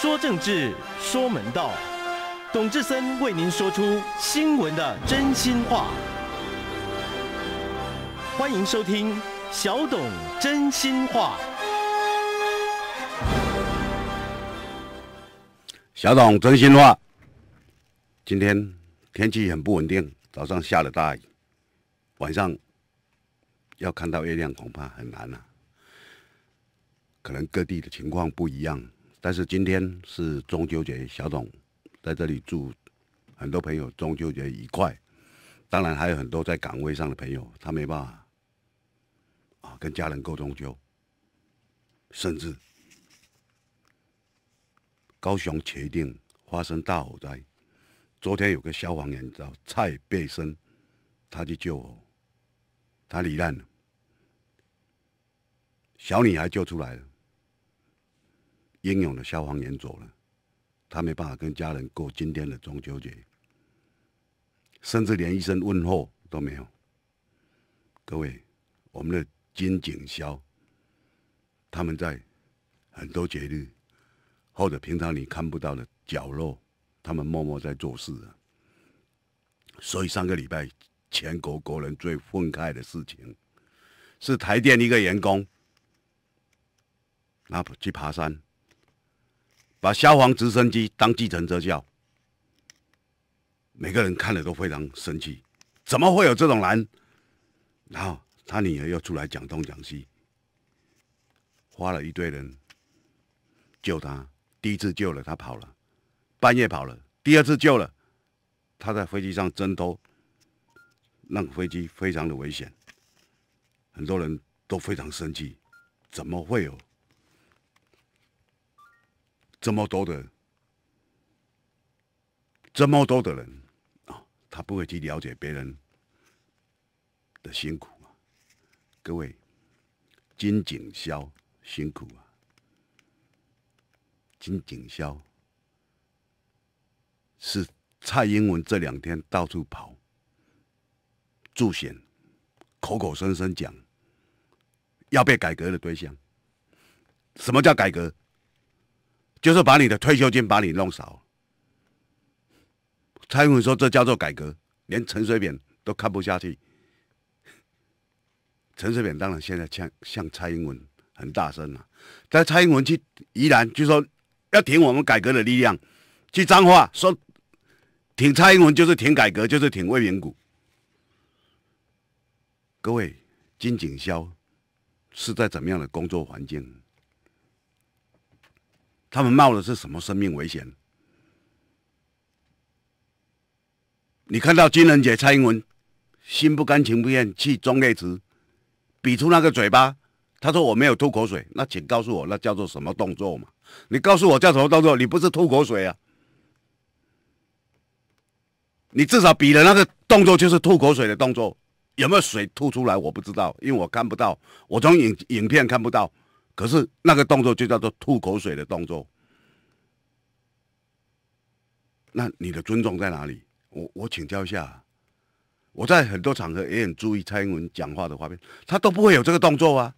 说政治，说门道，董志森为您说出新闻的真心话。欢迎收听小董真心话。小董真心话。今天天气很不稳定，早上下了大雨，晚上要看到月亮恐怕很难了。可能各地的情况不一样。但是今天是中秋节，小董在这里祝很多朋友中秋节愉快。当然还有很多在岗位上的朋友，他没办法啊，跟家人过中秋。甚至高雄茄定发生大火灾，昨天有个消防员叫蔡贝生，他去救火，他罹难了。小女孩救出来了。英勇的消防员走了，他没办法跟家人过今天的中秋节，甚至连一声问候都没有。各位，我们的金警消，他们在很多节日或者平常你看不到的角落，他们默默在做事啊。所以上个礼拜，全国国人最愤慨的事情，是台电一个员工，那去爬山。把消防直升机当计程车叫，每个人看了都非常生气，怎么会有这种人？然后他女儿又出来讲东讲西，花了一堆人救他，第一次救了他跑了，半夜跑了，第二次救了，他在飞机上挣脱，让飞机非常的危险，很多人都非常生气，怎么会有？这么多的，这么多的人啊，他不会去了解别人的辛苦啊！各位，金景萧辛苦啊！金景萧是蔡英文这两天到处跑，助选，口口声声讲要被改革的对象，什么叫改革？就是把你的退休金把你弄少，蔡英文说这叫做改革，连陈水扁都看不下去。陈水扁当然现在像像蔡英文很大声了，但蔡英文去宜兰就说要挺我们改革的力量，去脏话说挺蔡英文就是挺改革，就是挺魏明谷。各位，金景萧是在怎么样的工作环境？他们冒的是什么生命危险？你看到金人杰、蔡英文，心不甘情不愿去中内池比出那个嘴巴，他说我没有吐口水，那请告诉我那叫做什么动作嘛？你告诉我叫什么动作？你不是吐口水啊？你至少比的那个动作就是吐口水的动作，有没有水吐出来我不知道，因为我看不到，我从影影片看不到。可是那个动作就叫做吐口水的动作，那你的尊重在哪里？我我请教一下，我在很多场合也很注意蔡英文讲话的画面，他都不会有这个动作啊，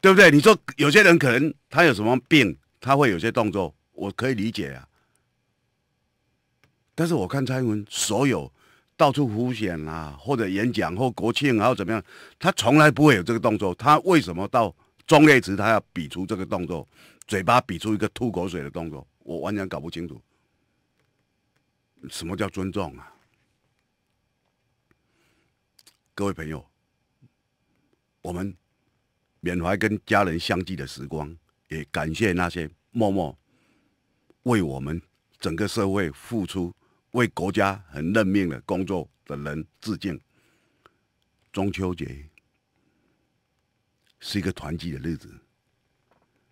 对不对？你说有些人可能他有什么病，他会有些动作，我可以理解啊，但是我看蔡英文所有。到处浮显啦，或者演讲，或国庆，然后怎么样？他从来不会有这个动作。他为什么到中列时，他要比出这个动作，嘴巴比出一个吐口水的动作？我完全搞不清楚，什么叫尊重啊？各位朋友，我们缅怀跟家人相聚的时光，也感谢那些默默为我们整个社会付出。为国家很认命的工作的人致敬。中秋节是一个团聚的日子，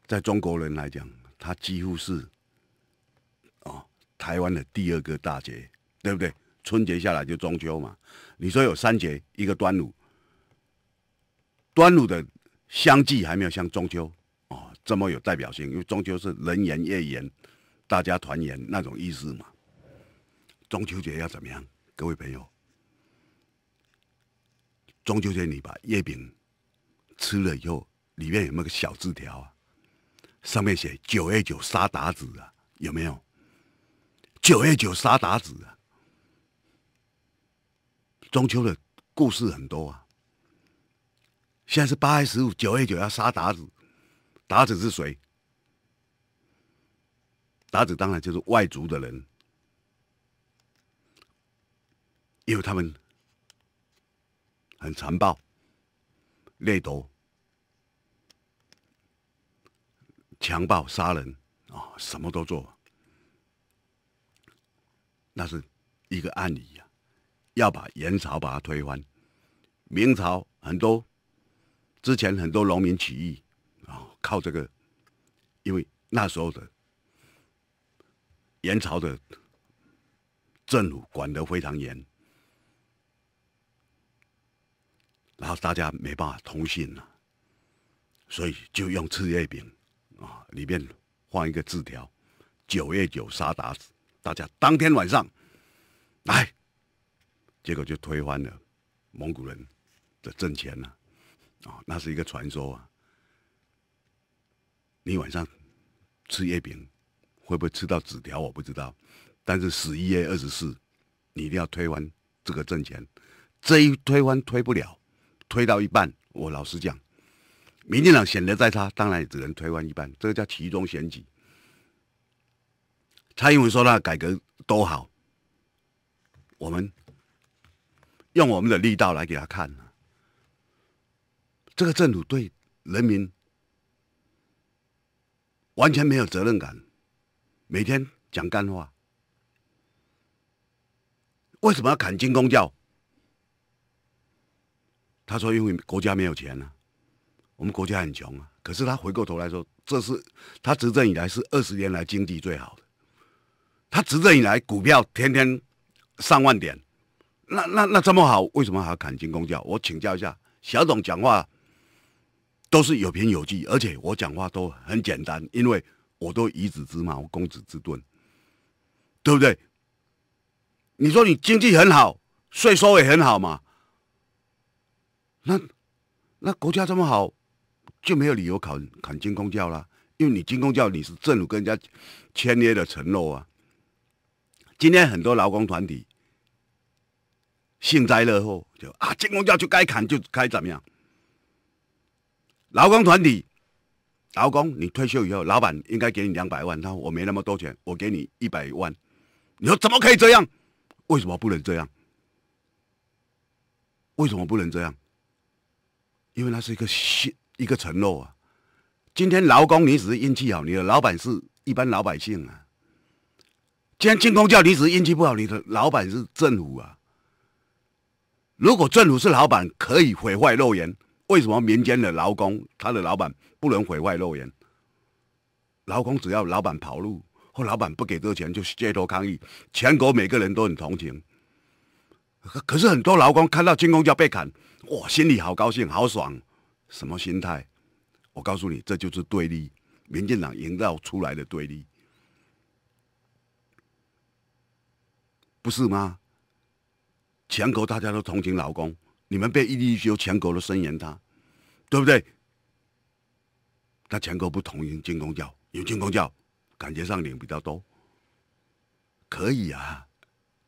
在中国人来讲，它几乎是啊台湾的第二个大节，对不对？春节下来就中秋嘛。你说有三节，一个端午，端午的相继还没有像中秋哦这么有代表性，因为中秋是人圆月圆，大家团圆那种意思嘛。中秋节要怎么样，各位朋友？中秋节你把月饼吃了以后，里面有没有个小字条啊？上面写“九月九杀鞑子”啊，有没有？“九月九杀鞑子”啊。中秋的故事很多啊。现在是八月十五，九月九要杀鞑子。鞑子是谁？鞑子当然就是外族的人。因为他们很残暴、掠夺、强暴、杀人啊，什么都做，那是一个案例呀。要把元朝把它推翻，明朝很多之前很多农民起义啊，靠这个，因为那时候的元朝的政府管得非常严。然后大家没办法同信了，所以就用吃月饼啊，里面放一个字条，九月九杀达子，大家当天晚上来，结果就推翻了蒙古人的政权了，啊，那是一个传说啊。你晚上吃月饼会不会吃到纸条？我不知道，但是十一月二十四你一定要推翻这个政权，这一推翻推不了。推到一半，我老实讲，民进党选择再差，当然也只能推完一半，这个叫其中选举。蔡英文说他改革多好，我们用我们的力道来给他看啊！这个政府对人民完全没有责任感，每天讲干话，为什么要砍金工教？他说：“因为国家没有钱呢，我们国家很穷啊。可是他回过头来说，这是他执政以来是二十年来经济最好的。他执政以来，股票天天上万点，那那那这么好，为什么还要砍进公价？我请教一下小董，讲话都是有凭有据，而且我讲话都很简单，因为我都以子之矛攻子之盾，对不对？你说你经济很好，税收也很好嘛。”那那国家这么好，就没有理由砍砍金工教了，因为你金工教你是政府跟人家签约的承诺啊。今天很多劳工团体幸灾乐祸，就啊金工教就该砍就该怎么样？劳工团体，劳工你退休以后，老板应该给你两百万，他说我没那么多钱，我给你一百万。你说怎么可以这样？为什么不能这样？为什么不能这样？因为那是一个信，一个承诺啊。今天劳工你只是运气好，你的老板是一般老百姓啊。今天金工叫只是运气不好，你的老板是政府啊。如果政府是老板，可以毁坏诺言，为什么民间的劳工他的老板不能毁坏诺言？劳工只要老板跑路或老板不给这钱，就是街头抗议，全国每个人都很同情。可可是很多劳工看到金工叫被砍。我心里好高兴，好爽，什么心态？我告诉你，这就是对立，民进党营造出来的对立，不是吗？全国大家都同情老公，你们被一立一休全国的声言，他对不对？那全哥不同情进公教，有进公教，感觉上脸比较多，可以啊。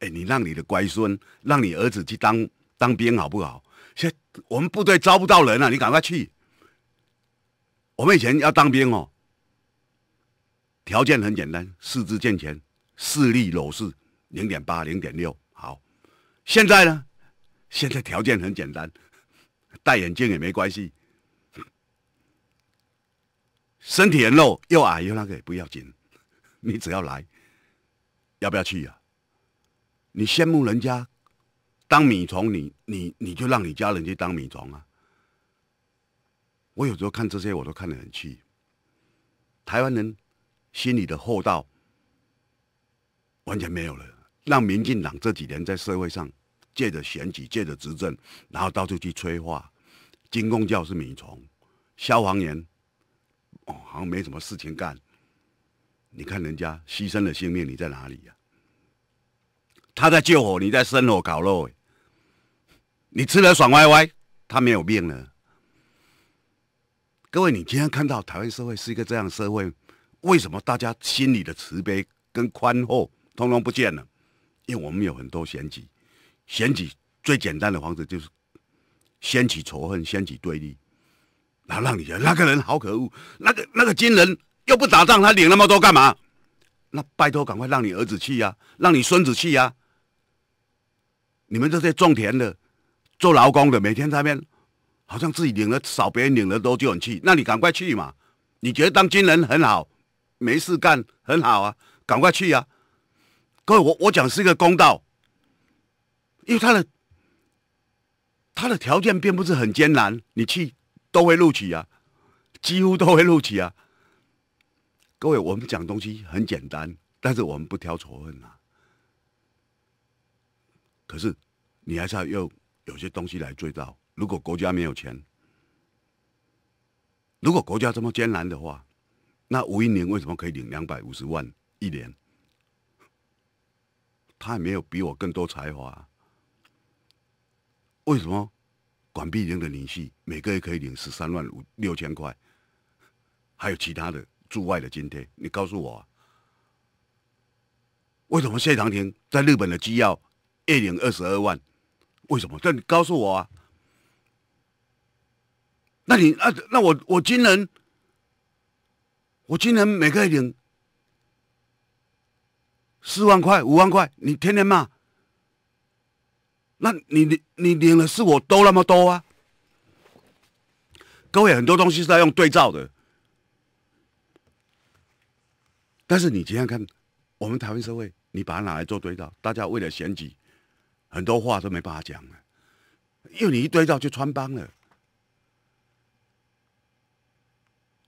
哎，你让你的乖孙，让你儿子去当当兵好不好？我们部队招不到人了，你赶快去。我们以前要当兵哦，条件很简单：四肢健全，视力裸视零点八、零点六好。现在呢，现在条件很简单，戴眼镜也没关系，身体很弱，又矮又那个也不要紧，你只要来。要不要去呀？你羡慕人家？当米虫，你你你就让你家人去当米虫啊！我有时候看这些，我都看得很气。台湾人心里的厚道完全没有了。让民进党这几年在社会上借着选举、借着执政，然后到处去催化。金工教是米虫，消防员哦，好像没什么事情干。你看人家牺牲了性命，你在哪里呀？他在救火，你在生火搞肉。你吃了爽歪歪，他没有病了。各位，你今天看到台湾社会是一个这样的社会，为什么大家心里的慈悲跟宽厚通通不见了？因为我们有很多险起，险起最简单的方式就是掀起仇恨，掀起对立，然后让你那个人好可恶，那个那个金人又不打仗，他领那么多干嘛？那拜托，赶快让你儿子去呀，让你孙子去呀，你们这些种田的。做劳工的，每天在那边，好像自己领了少，别人领了多就很气。那你赶快去嘛！你觉得当军人很好，没事干很好啊，赶快去呀！各位，我我讲是一个公道，因为他的他的条件并不是很艰难，你去都会录取啊，几乎都会录取啊。各位，我们讲东西很简单，但是我们不挑仇恨啊。可是你还是要。有些东西来追到，如果国家没有钱，如果国家这么艰难的话，那吴英玲为什么可以领两百五十万一年？他也没有比我更多才华，为什么管碧玲的女息每个月可以领十三万五六千块？还有其他的驻外的津贴，你告诉我，为什么谢长廷在日本的机要一领二十二万？为什么？这你告诉我啊？那你那那我我今人，我今人每个月领四万块、五万块，你天天骂，那你领你领了，是我多那么多啊？各位，很多东西是要用对照的，但是你今天看，我们台湾社会，你把它拿来做对照，大家为了选举。很多话都没办法讲了，因为你一对照就穿帮了。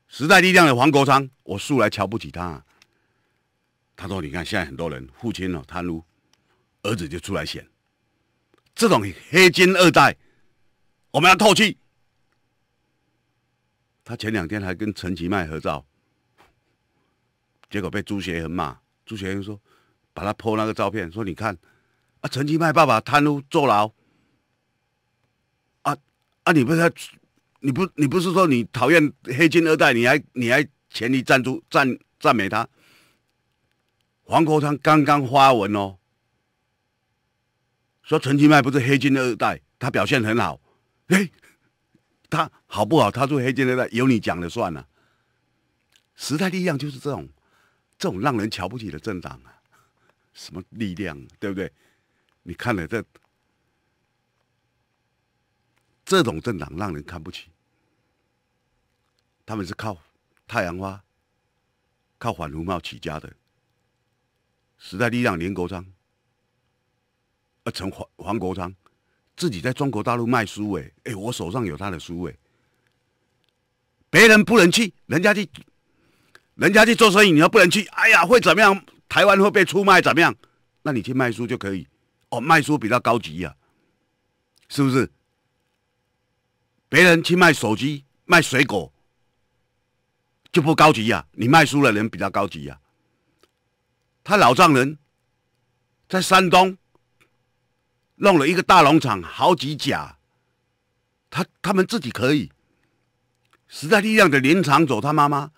时代力量的黄国昌，我素来瞧不起他。他说：“你看现在很多人父亲哦贪污，儿子就出来选，这种黑金二代，我们要透气。”他前两天还跟陈其迈合照，结果被朱学恒骂。朱学恒说：“把他破那个照片，说你看。”啊，陈其迈爸爸贪污坐牢，啊啊！你不是，你不，你不是说你讨厌黑金二代，你还你还全力赞助赞赞美他？黄国昌刚刚发文哦，说陈其迈不是黑金二代，他表现很好。哎，他好不好？他是黑金二代，由你讲了算了。时代力量就是这种，这种让人瞧不起的政党啊，什么力量，对不对？你看了这这种政党让人看不起，他们是靠太阳花、靠反儒贸起家的。时代力量连国昌，呃，成黄黄国昌自己在中国大陆卖书，哎哎，我手上有他的书，哎，别人不能去，人家去，人家去做生意，你要不能去，哎呀，会怎么样？台湾会被出卖怎么样？那你去卖书就可以。我卖书比较高级呀，是不是？别人去卖手机、卖水果就不高级呀。你卖书的人比较高级呀。他老丈人在山东弄了一个大农场，好几家，他他们自己可以。时代力量的林长走他妈妈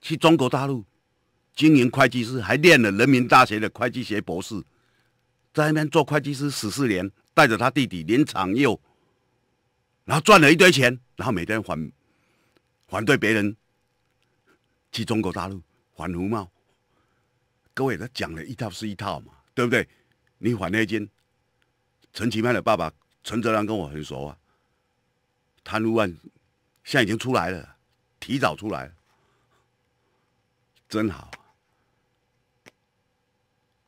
去中国大陆。经营会计师还练了人民大学的会计学博士，在那边做会计师十四年，带着他弟弟林长佑，然后赚了一堆钱，然后每天反反对别人，去中国大陆反胡帽，各位他讲了一套是一套嘛，对不对？你反内奸，陈其迈的爸爸陈泽良跟我很熟啊，贪污案现在已经出来了，提早出来了，真好。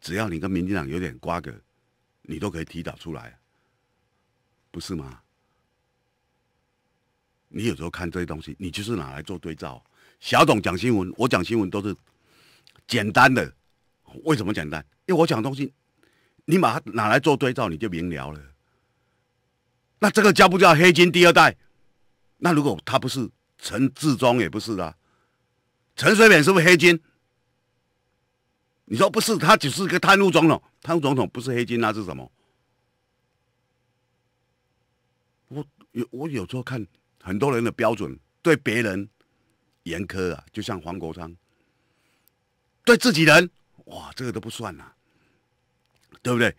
只要你跟民进党有点瓜葛，你都可以提早出来，不是吗？你有时候看这些东西，你就是拿来做对照。小董讲新闻，我讲新闻都是简单的，为什么简单？因为我讲东西，你把它拿来做对照，你就明了了。那这个叫不叫黑金第二代？那如果他不是陈志忠，也不是啊。陈水扁是不是黑金？你说不是，他只是个贪污总统，贪污总统不是黑金那是什么？我有我有时候看很多人的标准对别人严苛啊，就像黄国昌，对自己人哇，这个都不算啊，对不对？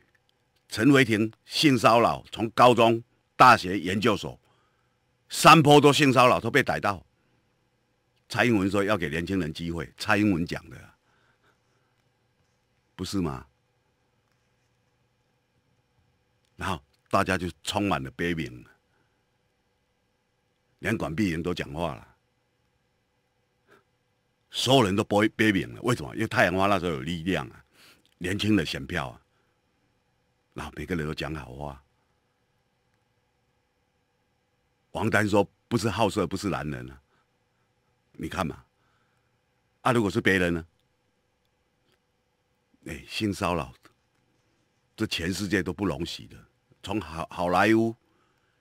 陈伟霆性骚扰，从高中、大学、研究所，山坡都性骚扰，都被逮到。蔡英文说要给年轻人机会，蔡英文讲的。不是吗？然后大家就充满了悲悯，连管碧莹都讲话了，所有人都悲悲悯了。为什么？因为太阳花那时候有力量啊，年轻的选票啊，然后每个人都讲好话。王丹说：“不是好色，不是男人啊。”你看嘛，啊，如果是别人呢？哎，性骚扰，这全世界都不容许的。从好好莱坞、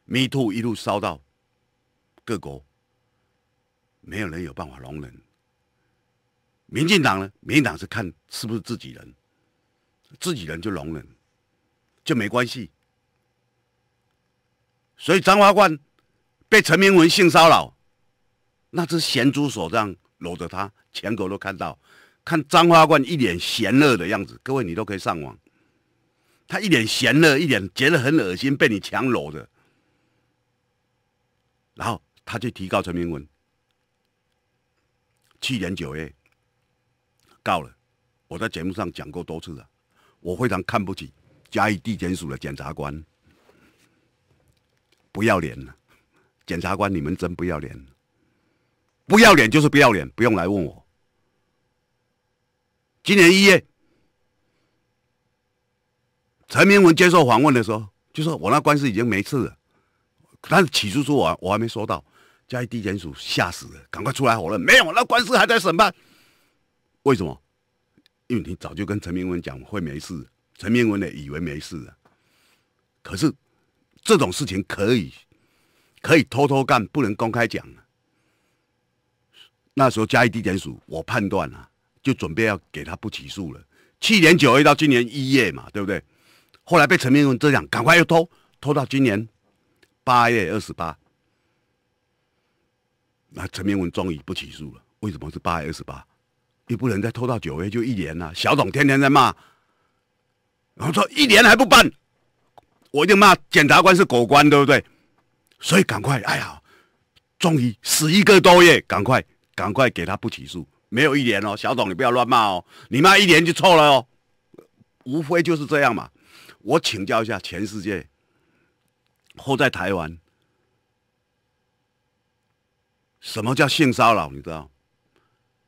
m e Too 一路烧到各国，没有人有办法容忍。民进党呢？民进党是看是不是自己人，自己人就容忍，就没关系。所以张华冠被陈明文性骚扰，那只咸猪手这样搂着他，全国都看到。看张花冠一脸嫌恶的样子，各位你都可以上网。他一脸嫌恶，一脸觉得很恶心，被你强搂着，然后他去提告陈明文，去年九月告了。我在节目上讲过多次了，我非常看不起嘉义地检署的检察官，不要脸了，检察官你们真不要脸，不要脸就是不要脸，不用来问我。今年一月，陈明文接受访问的时候，就说我那官司已经没事了，但起诉书我我还没收到，嘉义地检署吓死了，赶快出来否认，没有，那官司还在审判。为什么？因为你早就跟陈明文讲会没事，陈明文也以为没事啊，可是这种事情可以可以偷偷干，不能公开讲。那时候嘉义地检署，我判断啊。就准备要给他不起诉了，去年九月到今年一月嘛，对不对？后来被陈明文这样赶快又偷，偷到今年八月二十八，那陈明文终于不起诉了。为什么是八月二十八？又不能再偷到九月就一年了。小董天天在骂，然后说一年还不办，我就骂检察官是狗官，对不对？所以赶快，哎呀，终于十一个多月，赶快，赶快给他不起诉。没有一年哦，小董，你不要乱骂哦，你骂一年就错了哦，无非就是这样嘛。我请教一下全世界，或在台湾，什么叫性骚扰？你知道，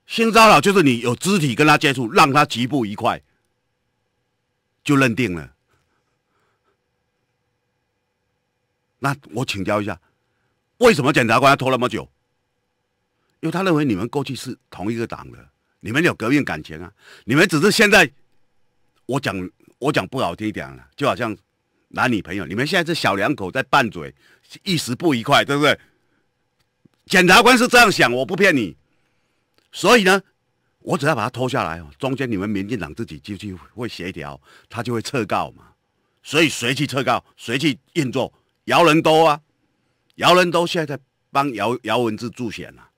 性骚扰就是你有肢体跟他接触，让他极不愉快，就认定了。那我请教一下，为什么检察官要拖那么久？因为他认为你们过去是同一个党的，你们有革命感情啊！你们只是现在，我讲我讲不好听一点了，就好像男女朋友，你们现在是小两口在拌嘴，一时不愉快，对不对？检察官是这样想，我不骗你。所以呢，我只要把他拖下来，哦，中间你们民进党自己就去会协调，他就会撤告嘛。所以谁去撤告，谁去运作，姚人多啊！姚人多现在帮姚姚文志助选啊！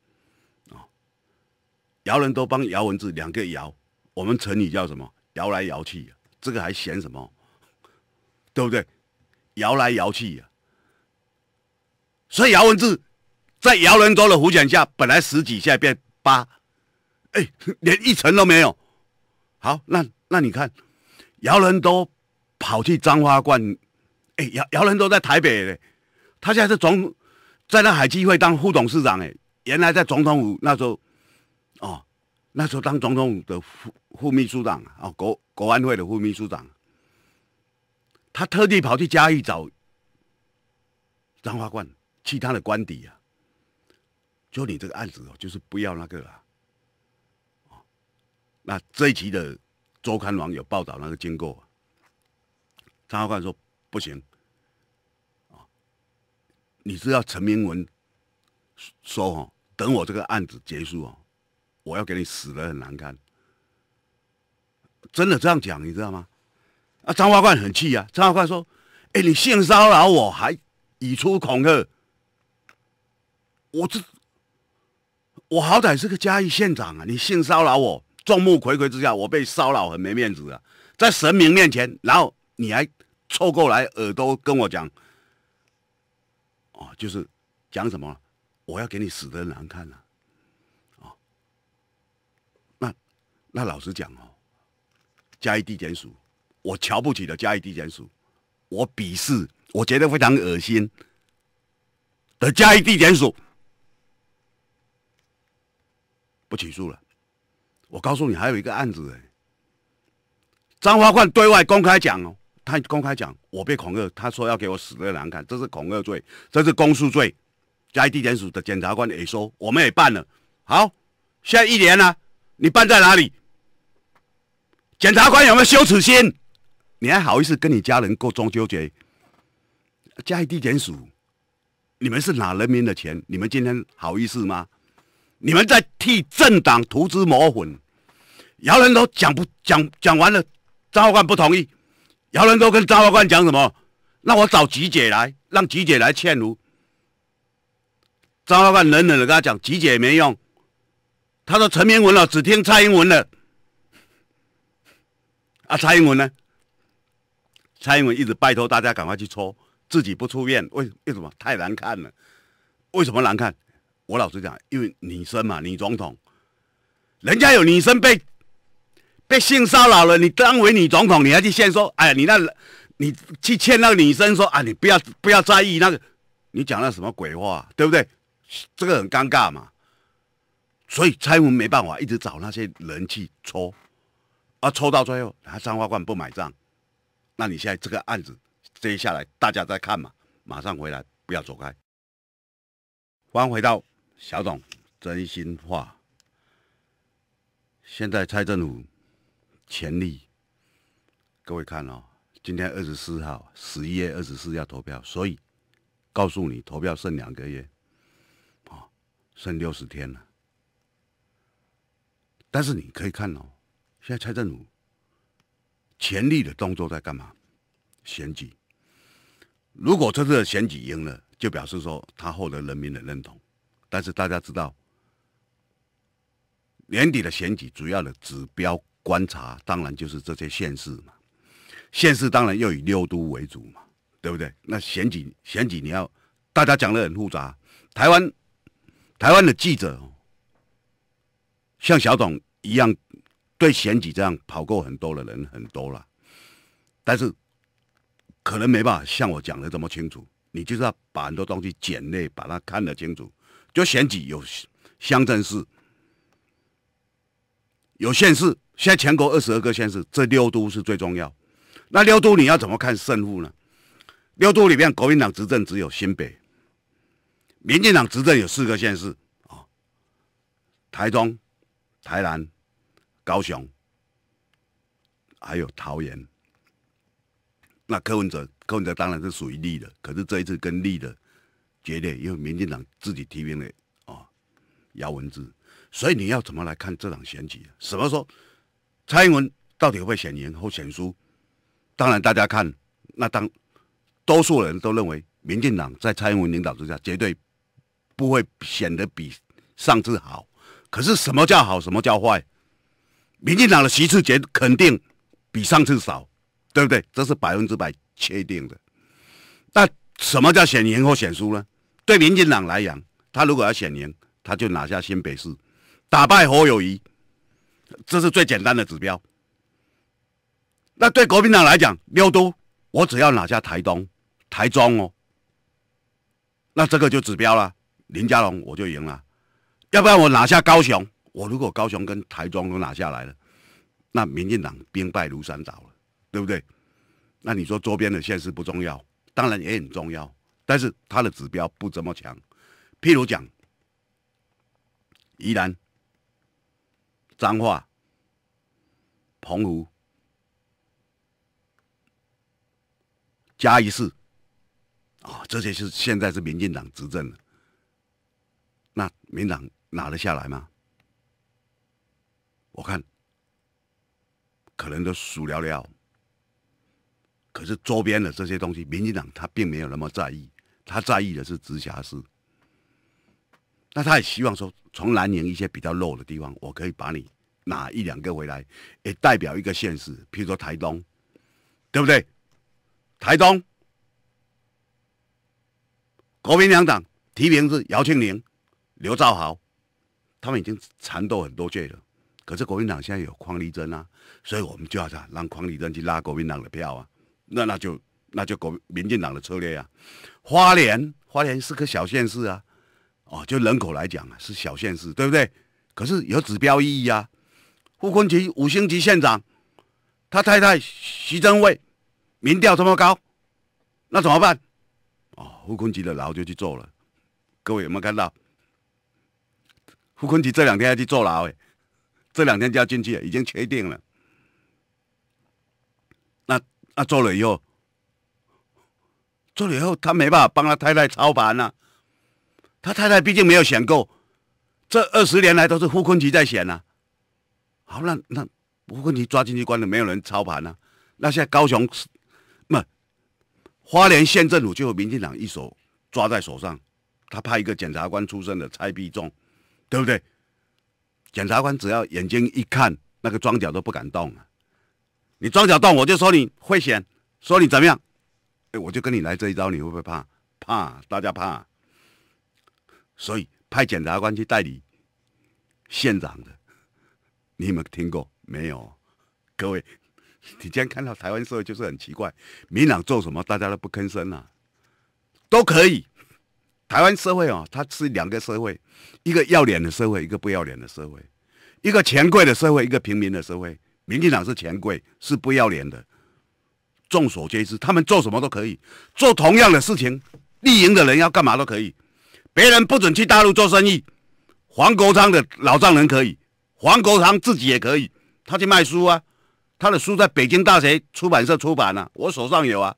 姚人都帮姚文志两个姚，我们成语叫什么？摇来摇去，这个还嫌什么？对不对？摇来摇去呀。所以姚文志在姚仁多的胡选下，本来十几下变八，哎，连一层都没有。好，那那你看，姚仁多跑去彰化观，哎，姚姚仁多在台北嘞，他现在是总在那海基会当副董事长，哎，原来在总统府那时候。哦，那时候当总统的副副秘书长啊，国国安会的副秘书长，他特地跑去嘉义找张华冠，去他的官邸啊。就你这个案子哦，就是不要那个啊。哦，那这一期的周刊网有报道那个经过。张华冠说不行，你知道陈明文说哦，等我这个案子结束哦。我要给你死的很难看，真的这样讲，你知道吗？啊，张华冠很气啊！张华冠说：“哎，你性骚扰我，还以出恐吓，我这我好歹是个嘉义县长啊！你性骚扰我，众目睽睽之下，我被骚扰很没面子啊，在神明面前，然后你还凑过来耳朵跟我讲，哦，就是讲什么？我要给你死的难看了。”那老实讲哦，嘉义地检署，我瞧不起的嘉义地检署，我鄙视，我觉得非常恶心的嘉义地检署，不起诉了。我告诉你，还有一个案子，哎，张华冠对外公开讲哦，他公开讲我被恐吓，他说要给我死的难看，这是恐吓罪，这是公诉罪。嘉义地检署的检察官也说，我们也办了。好，现在一年了，你办在哪里？检察官有没有羞耻心？你还好意思跟你家人过中秋节？嘉义地检署，你们是拿人民的钱，你们今天好意思吗？你们在替政党涂脂抹粉。姚仁都讲不讲讲完了，张浩冠不同意。姚仁都跟张浩冠讲什么？那我找菊姐来，让菊姐来劝卢。张浩冠冷冷的跟他讲，菊姐也没用。他说陈明文了，只听蔡英文的。啊，蔡英文呢？蔡英文一直拜托大家赶快去搓，自己不出面，为为什么太难看了？为什么难看？我老实讲，因为女生嘛，女总统，人家有女生被被性骚扰了，你当为女总统，你还去现说，哎，呀，你那，你去劝那个女生说，啊，你不要不要在意那个，你讲了什么鬼话，对不对？这个很尴尬嘛，所以蔡英文没办法，一直找那些人去搓。啊！抽到最后，他三花冠不买账，那你现在这个案子接下来大家再看嘛？马上回来，不要走开。欢迎回到小董真心话。现在蔡政府全力，各位看哦，今天二十四号，十一月二十四要投票，所以告诉你，投票剩两个月，啊，剩六十天了。但是你可以看哦。现在，蔡政府全力的动作在干嘛？选举。如果这次选举赢了，就表示说他获得人民的认同。但是大家知道，年底的选举主要的指标观察，当然就是这些县市嘛。县市当然又以六都为主嘛，对不对？那选举选举，你要大家讲的很复杂。台湾台湾的记者，像小董一样。对选举这样跑过很多的人很多了，但是可能没办法像我讲的这么清楚。你就是要把很多东西简略把它看得清楚。就选举有乡镇市，有县市。现在全国二十二个县市，这六都是最重要。那六都你要怎么看胜负呢？六都里面国民党执政只有新北，民进党执政有四个县市啊，台中、台南。高雄，还有桃园，那柯文哲，柯文哲当然是属于利的，可是这一次跟利的决裂，因为民进党自己提名的啊，姚文智，所以你要怎么来看这场选举？什么时候蔡英文到底会选赢或选输？当然大家看，那当多数人都认为民进党在蔡英文领导之下绝对不会显得比上次好，可是什么叫好，什么叫坏？民进党的席次节肯定比上次少，对不对？这是百分之百确定的。那什么叫选赢或选输呢？对民进党来讲，他如果要选赢，他就拿下新北市，打败侯友谊，这是最简单的指标。那对国民党来讲，六都我只要拿下台东、台中哦，那这个就指标了。林佳龙我就赢了，要不然我拿下高雄。我如果高雄跟台中都拿下来了，那民进党兵败如山倒了，对不对？那你说周边的县市不重要，当然也很重要，但是它的指标不怎么强。譬如讲宜兰、彰化、澎湖、嘉义市，啊，这些是现在是民进党执政的，那民党拿得下来吗？我看可能都数寥寥，可是周边的这些东西，民进党他并没有那么在意，他在意的是直辖市。那他也希望说，从南宁一些比较弱的地方，我可以把你拿一两个回来，也代表一个县市，譬如说台东，对不对？台东国民两党提名是姚庆宁、刘兆豪，他们已经缠斗很多届了。可是国民党现在有匡丽珍啊，所以我们就要让让黄丽珍去拉国民党的票啊，那那就那就国民进党的策略啊。花莲花莲是个小县市啊，哦，就人口来讲啊是小县市，对不对？可是有指标意义啊。傅昆萁五星级县长，他太太徐正惠，民调这么高，那怎么办？哦，傅昆萁的牢就去坐了。各位有没有看到？傅昆萁这两天要去坐牢哎。这两天就要进去，已经确定了。那那做了以后，做了以后，他没办法帮他太太操盘呐。他太太毕竟没有选够，这二十年来都是傅昆萁在选呐。好，那那傅昆萁抓进去关了，没有人操盘呐。那现在高雄，不，花莲县政府就民进党一手抓在手上，他派一个检察官出身的蔡必中，对不对？检察官只要眼睛一看，那个庄脚都不敢动。你庄脚动，我就说你会险，说你怎么样？哎，我就跟你来这一招，你会不会怕？怕，大家怕。所以派检察官去代理县长的，你有没有听过没有？各位，你今天看到台湾社会就是很奇怪，民党做什么大家都不吭声了，都可以。台湾社会哦，它是两个社会，一个要脸的社会，一个不要脸的社会；一个权贵的社会，一个平民的社会。民进党是权贵，是不要脸的，众所皆知。他们做什么都可以，做同样的事情。立营的人要干嘛都可以，别人不准去大陆做生意。黄国昌的老丈人可以，黄国昌自己也可以，他去卖书啊，他的书在北京大学出版社出版了，我手上有啊。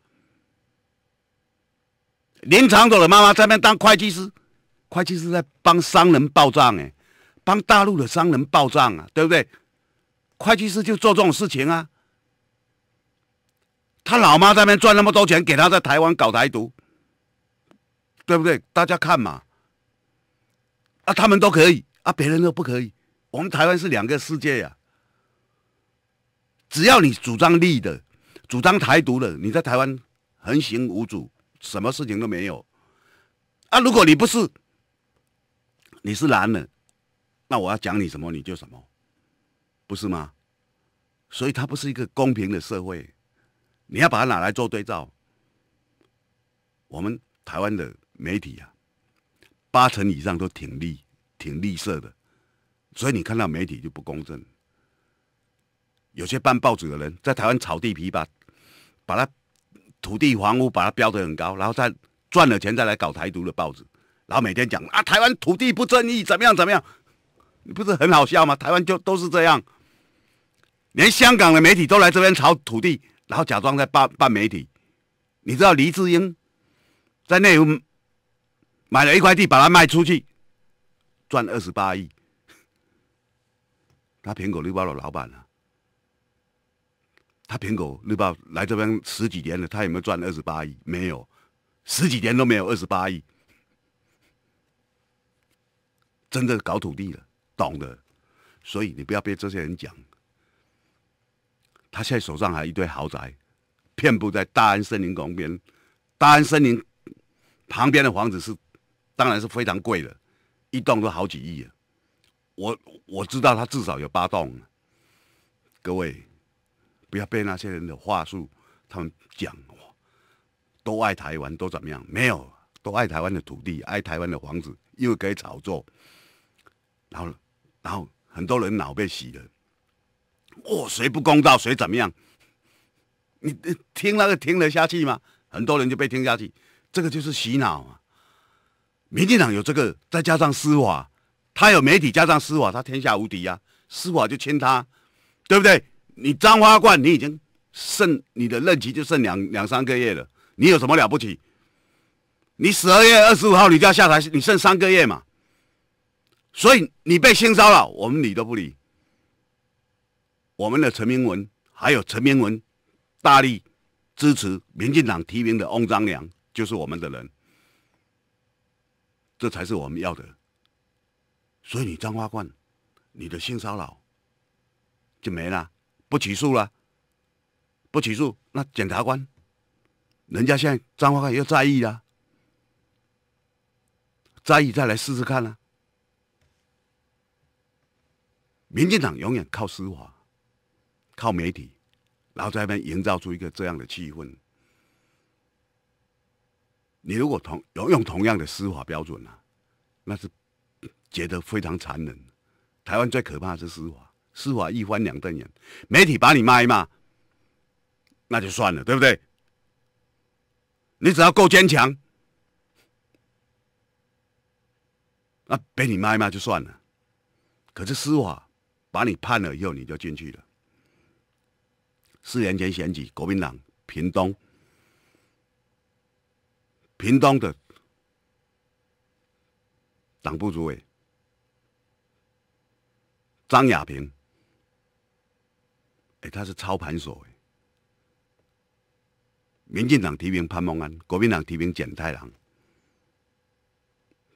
林长主的妈妈在那边当会计师，会计师在帮商人报账哎，帮大陆的商人报账啊，对不对？会计师就做这种事情啊。他老妈在那边赚那么多钱，给他在台湾搞台独，对不对？大家看嘛，啊，他们都可以啊，别人都不可以。我们台湾是两个世界呀。只要你主张利的，主张台独的，你在台湾横行无阻。什么事情都没有啊！如果你不是，你是男人，那我要讲你什么，你就什么，不是吗？所以它不是一个公平的社会。你要把它拿来做对照，我们台湾的媒体啊，八成以上都挺绿、挺绿色的，所以你看到媒体就不公正。有些办报纸的人在台湾炒地皮，把把他。土地、房屋把它标的很高，然后再赚了钱再来搞台独的报纸，然后每天讲啊，台湾土地不正义怎么样怎么样，不是很好笑吗？台湾就都是这样，连香港的媒体都来这边炒土地，然后假装在办办媒体。你知道黎志英在内湖买了一块地，把它卖出去赚二十八亿，他苹果绿包的老板啊。他苹果日报来这边十几年了，他有没有赚二十八亿？没有，十几年都没有二十八亿。真的搞土地了，懂的。所以你不要被这些人讲。他现在手上还一堆豪宅，遍布在大安森林旁边。大安森林旁边的房子是，当然是非常贵的，一栋都好几亿啊。我我知道他至少有八栋。各位。不要被那些人的话术，他们讲，都爱台湾，都怎么样？没有，都爱台湾的土地，爱台湾的房子，因为可以炒作。然后，然后很多人脑被洗了。哦，谁不公道，谁怎么样？你听那个听得下去吗？很多人就被听下去，这个就是洗脑。啊！民进党有这个，再加上司法，他有媒体，加上司法，他天下无敌呀。司法就签他，对不对？你张花冠，你已经剩你的任期就剩两两三个月了，你有什么了不起？你十二月二十五号你就要下台，你剩三个月嘛，所以你被性骚扰，我们理都不理。我们的陈明文还有陈明文，大力支持民进党提名的翁章良，就是我们的人，这才是我们要的。所以你张花冠，你的性骚扰就没了。不起诉了，不起诉，那检察官，人家现在张华官又在意了，在意再来试试看啊！民进党永远靠司法，靠媒体，然后在那边营造出一个这样的气氛。你如果同用用同样的司法标准啊，那是觉得非常残忍。台湾最可怕是司法。司法一翻两瞪眼，媒体把你骂一骂，那就算了，对不对？你只要够坚强，那被你骂一骂就算了。可是司法把你判了以后，你就进去了。四年前选举，国民党屏东屏东的党部主委张亚平。哎，他是操盘手。民进党提名潘孟安，国民党提名简太郎，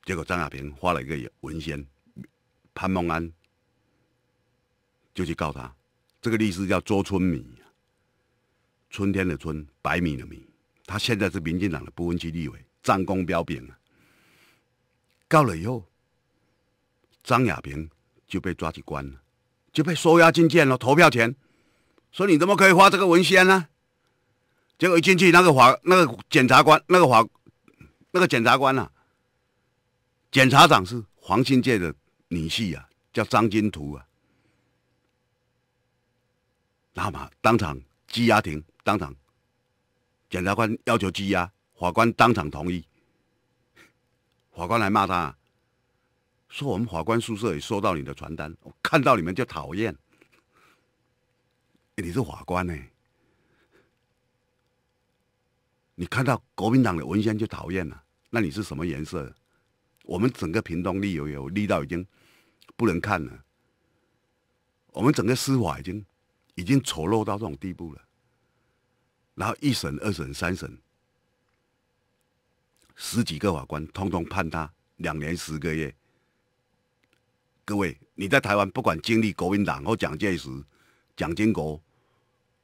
结果张亚平发了一个文宣，潘孟安就去告他。这个律师叫周春米，春天的春，白米的米。他现在是民进党的不分区立委，战功彪炳啊。告了以后，张亚平就被抓去关了，就被收押进监了。投票前。说你怎么可以发这个文宣呢？结果一进去，那个法、那个检察官、那个法、那个检察官啊，检察长是黄信介的女婿啊，叫张金图啊，那么当场羁押庭，当场检察官要求羁押，法官当场同意，法官来骂他，说我们法官宿舍也收到你的传单，我看到你们就讨厌。你是法官呢？你看到国民党的文宣就讨厌了？那你是什么颜色？我们整个屏东立有有立到已经不能看了。我们整个司法已经已经丑陋到这种地步了。然后一审、二审、三审，十几个法官通通判他两年十个月。各位，你在台湾不管经历国民党或蒋介石。蒋经国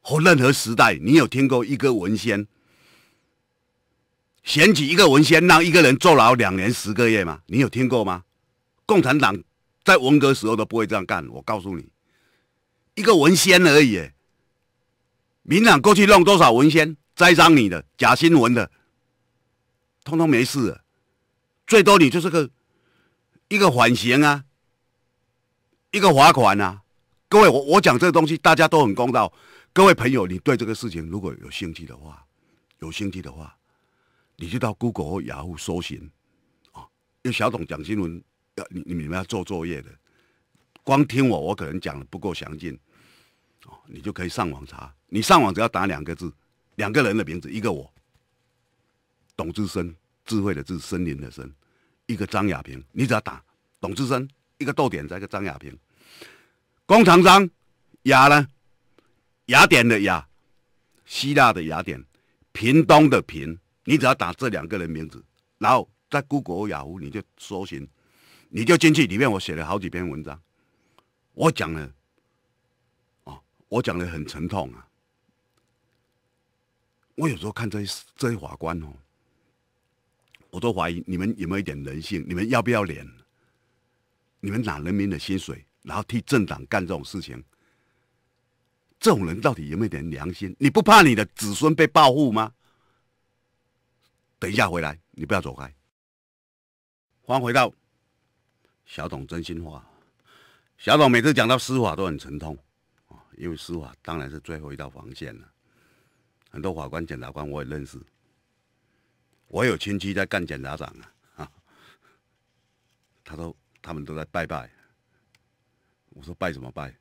和任何时代，你有听过一个文仙，选举一个文仙让一个人坐牢两年十个月吗？你有听过吗？共产党在文革时候都不会这样干。我告诉你，一个文仙而已。民党过去弄多少文仙栽赃你的假新闻的，通通没事，最多你就是个一个缓刑啊，一个罚款啊。各位，我我讲这个东西，大家都很公道。各位朋友，你对这个事情如果有兴趣的话，有兴趣的话，你就到 Google 或 Yahoo 搜寻，啊，因为小董讲新闻要你你们要做作业的，光听我我可能讲的不够详尽，哦。你就可以上网查。你上网只要打两个字，两个人的名字，一个我，董志深，智慧的智，森林的森，一个张亚平，你只要打董志深，一个逗点，再一个张亚平。工厂商雅呢？雅典的雅，希腊的雅典，屏东的屏。你只要打这两个人名字，然后在 Google 雅虎，你就搜寻，你就进去里面。我写了好几篇文章，我讲了，哦，我讲的很沉痛啊！我有时候看这些这些法官哦，我都怀疑你们有没有一点人性？你们要不要脸？你们拿人民的薪水？然后替政党干这种事情，这种人到底有没有点良心？你不怕你的子孙被报复吗？等一下回来，你不要走开。欢迎回到小董真心话。小董每次讲到司法都很沉痛啊，因为司法当然是最后一道防线了。很多法官、检察官我也认识，我有亲戚在干检察长啊，他都他们都在拜拜。我说拜什么拜？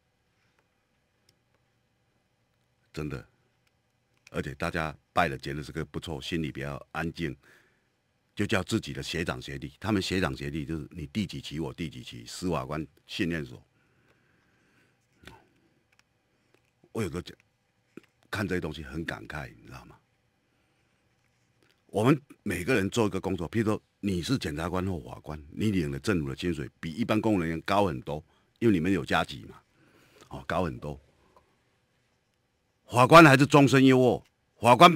真的，而且大家拜了，觉得这个不错，心里比较安静。就叫自己的学长学弟，他们学长学弟就是你第几期，我第几期。司法官训练所，我有个看这些东西很感慨，你知道吗？我们每个人做一个工作，譬如说你是检察官或法官，你领了政府的薪水，比一般公务人员高很多。因为你们有加急嘛，哦，高很多。法官还是终身优渥，法官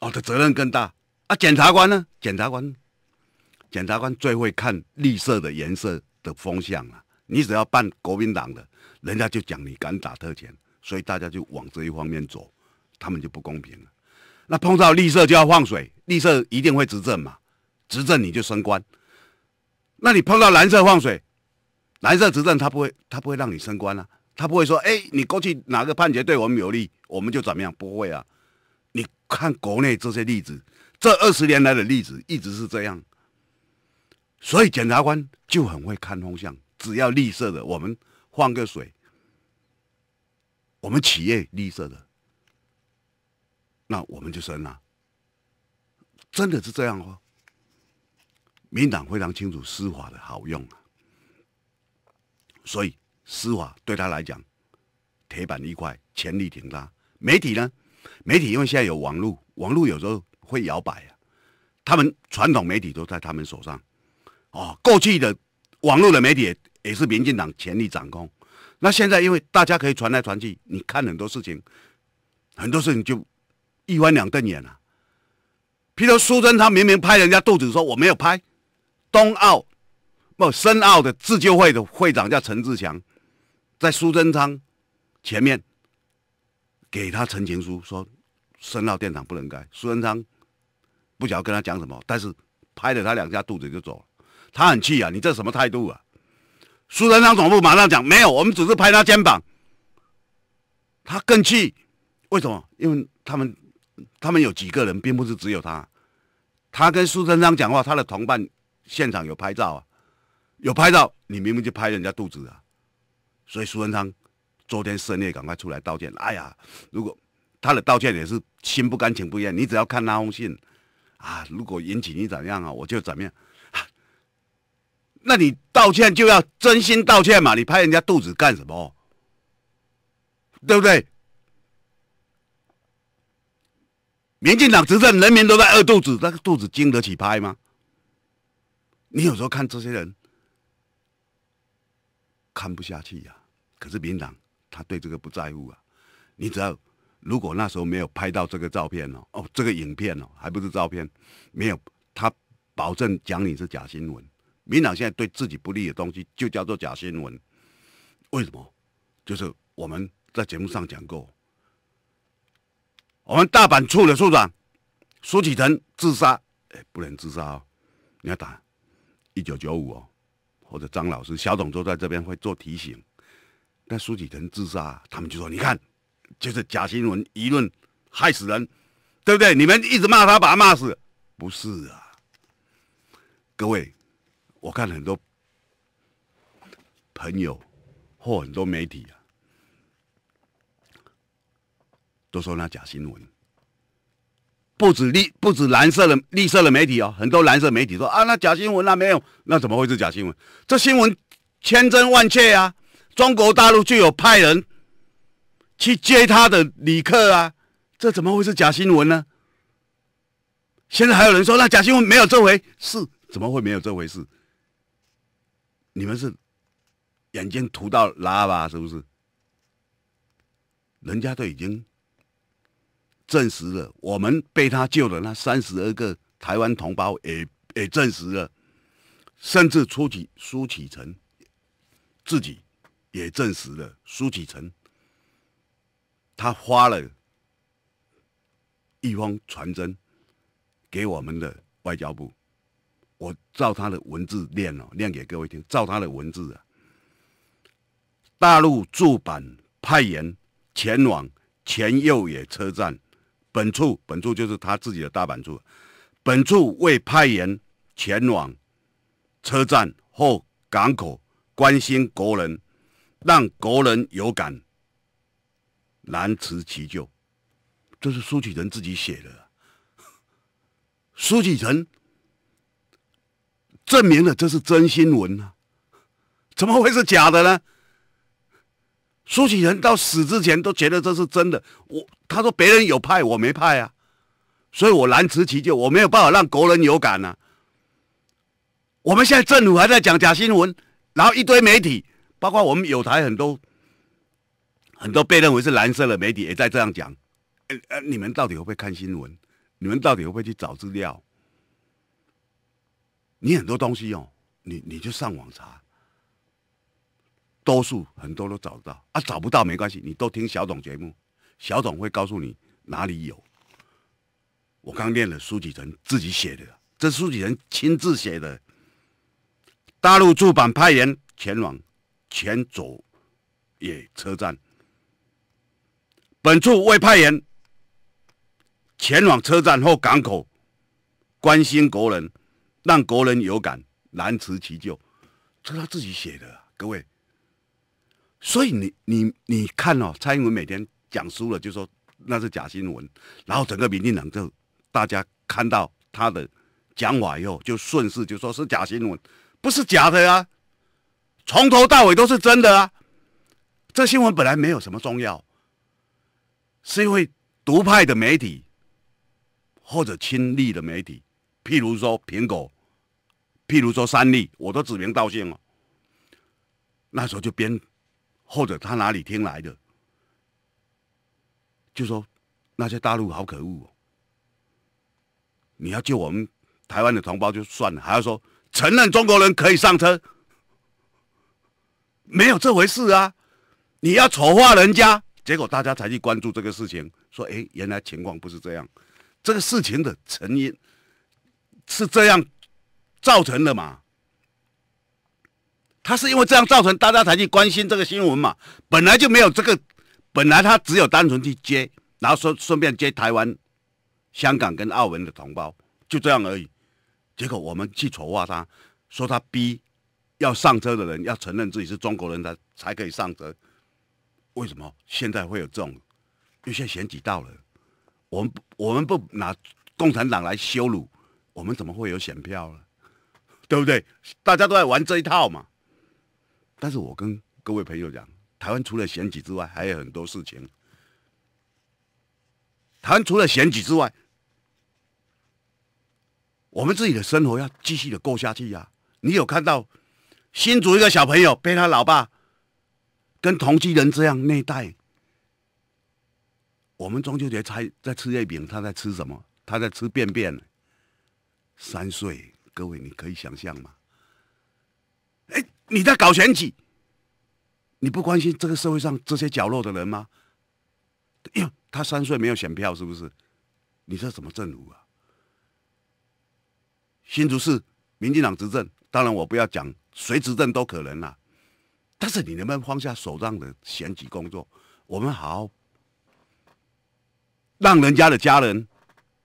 哦的责任更大啊。检察官呢？检察官，检察官最会看绿色的颜色的风向了。你只要办国民党的，人家就讲你敢打特权，所以大家就往这一方面走，他们就不公平了。那碰到绿色就要放水，绿色一定会执政嘛，执政你就升官。那你碰到蓝色放水？蓝色执政他不会，他不会让你升官啊，他不会说：“哎，你过去哪个判决对我们有利，我们就怎么样。”不会啊！你看国内这些例子，这二十年来的例子一直是这样。所以检察官就很会看风向，只要绿色的，我们换个水，我们企业绿色的，那我们就升了。真的是这样哦。民党非常清楚司法的好用啊。所以司法对他来讲，铁板一块，潜力挺大。媒体呢？媒体因为现在有网络，网络有时候会摇摆啊。他们传统媒体都在他们手上。哦，过去的网络的媒体也是民进党全力掌控。那现在因为大家可以传来传去，你看很多事情，很多事情就一弯两瞪眼了。譬如苏贞，昌明明拍人家肚子说我没有拍，冬奥。不，深奥的自救会的会长叫陈志强，在苏贞昌前面给他呈情书，说深奥电厂不能改。苏贞昌不晓得跟他讲什么，但是拍了他两下肚子就走了。他很气啊，你这什么态度啊？苏贞昌总部马上讲，没有，我们只是拍他肩膀。他更气，为什么？因为他们他们有几个人，并不是只有他。他跟苏贞昌讲话，他的同伴现场有拍照啊。有拍到，你明明就拍人家肚子啊！所以苏文昌昨天深夜赶快出来道歉。哎呀，如果他的道歉也是心不甘情不愿，你只要看那封信啊，如果引起你怎样啊，我就怎么样。那你道歉就要真心道歉嘛！你拍人家肚子干什么？对不对？民进党执政，人民都在饿肚子，那个肚子经得起拍吗？你有时候看这些人。看不下去呀！可是民党他对这个不在乎啊。你只要如果那时候没有拍到这个照片哦，哦，这个影片哦，还不是照片，没有他保证讲你是假新闻。民党现在对自己不利的东西就叫做假新闻。为什么？就是我们在节目上讲过，我们大阪处的处长苏启成自杀，哎，不能自杀哦，你要打一九九五哦。或者张老师、小董都在这边会做提醒，但苏启成自杀，他们就说：“你看，就是假新闻舆论害死人，对不对？”你们一直骂他，把他骂死，不是啊？各位，我看很多朋友或很多媒体啊，都说那假新闻。不止绿，不止蓝色的绿色的媒体哦，很多蓝色媒体说啊，那假新闻那没有？那怎么会是假新闻？这新闻千真万确啊！中国大陆就有派人去接他的旅客啊，这怎么会是假新闻呢？现在还有人说那假新闻没有这回事，怎么会没有这回事？你们是眼睛涂到拉吧，是不是？人家都已经。证实了，我们被他救的那三十二个台湾同胞也也证实了，甚至出起苏启成自己也证实了，苏启成他发了一封传真给我们的外交部，我照他的文字念了，念给各位听，照他的文字，大陆驻板派员前往前右野车站。本处本处就是他自己的大阪处，本处未派员前往车站或港口关心国人，让国人有感难辞其咎，这是苏启成自己写的。苏启成证明了这是真新闻啊，怎么会是假的呢？说起人到死之前都觉得这是真的。我他说别人有派我没派啊，所以我难辞其咎，我没有办法让国人有感啊。我们现在政府还在讲假新闻，然后一堆媒体，包括我们有台很多很多被认为是蓝色的媒体也在这样讲。呃呃，你们到底会不会看新闻？你们到底会不会去找资料？你很多东西哦，你你就上网查。多数很多都找得到啊，找不到没关系，你都听小董节目，小董会告诉你哪里有。我刚念了苏启成自己写的，这苏启成亲自写的。大陆驻版派人前往前左野车站，本处未派人前往车站或港口，关心国人，让国人有感难辞其咎，这他自己写的各位。所以你你你看哦，蔡英文每天讲输了，就说那是假新闻，然后整个民进党就大家看到他的讲话以后，就顺势就说是假新闻，不是假的呀，从头到尾都是真的啊。这新闻本来没有什么重要，是因为独派的媒体或者亲历的媒体，譬如说苹果，譬如说三立，我都指名道姓了，那时候就编。或者他哪里听来的，就说那些大陆好可恶，你要救我们台湾的同胞就算了，还要说承认中国人可以上车，没有这回事啊！你要丑化人家，结果大家才去关注这个事情，说哎，原来情况不是这样，这个事情的成因是这样造成的嘛？他是因为这样造成大家才去关心这个新闻嘛？本来就没有这个，本来他只有单纯去接，然后说顺便接台湾、香港跟澳门的同胞，就这样而已。结果我们去丑化他，说他逼要上车的人要承认自己是中国人才才可以上车。为什么现在会有这种？因为选举到了，我们我们不拿共产党来羞辱，我们怎么会有选票呢？对不对？大家都在玩这一套嘛。但是我跟各位朋友讲，台湾除了选举之外，还有很多事情。台湾除了选举之外，我们自己的生活要继续的过下去呀。你有看到新竹一个小朋友被他老爸跟同居人这样虐待？我们中秋节才在吃月饼，他在吃什么？他在吃便便。三岁，各位你可以想象吗？你在搞选举？你不关心这个社会上这些角落的人吗？哟，他三岁没有选票，是不是？你这什么政如啊？新竹市民进党执政，当然我不要讲谁执政都可能啦。但是你能不能放下手上的选举工作？我们好让人家的家人，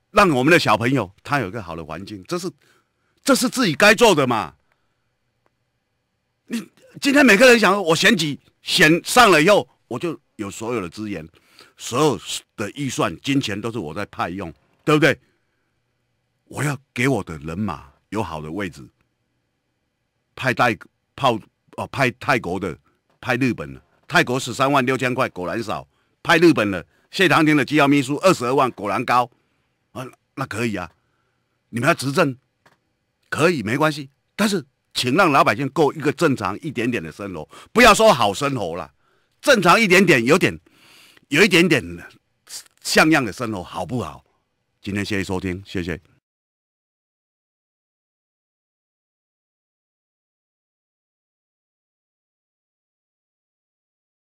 让我们的小朋友他有一个好的环境，这是这是自己该做的嘛？你今天每个人想我选举选上了以后，我就有所有的资源，所有的预算、金钱都是我在派用，对不对？我要给我的人马有好的位置，派泰炮哦，派泰国的，派日本的。泰国十三万六千块，果然少；派日本的谢长廷的机要秘书二十二万，果然高啊，那可以啊。你们要执政，可以没关系，但是。请让老百姓过一个正常一点点的生活，不要说好生活了，正常一点点，有点，有一点点像样的生活，好不好？今天谢谢收听，谢谢。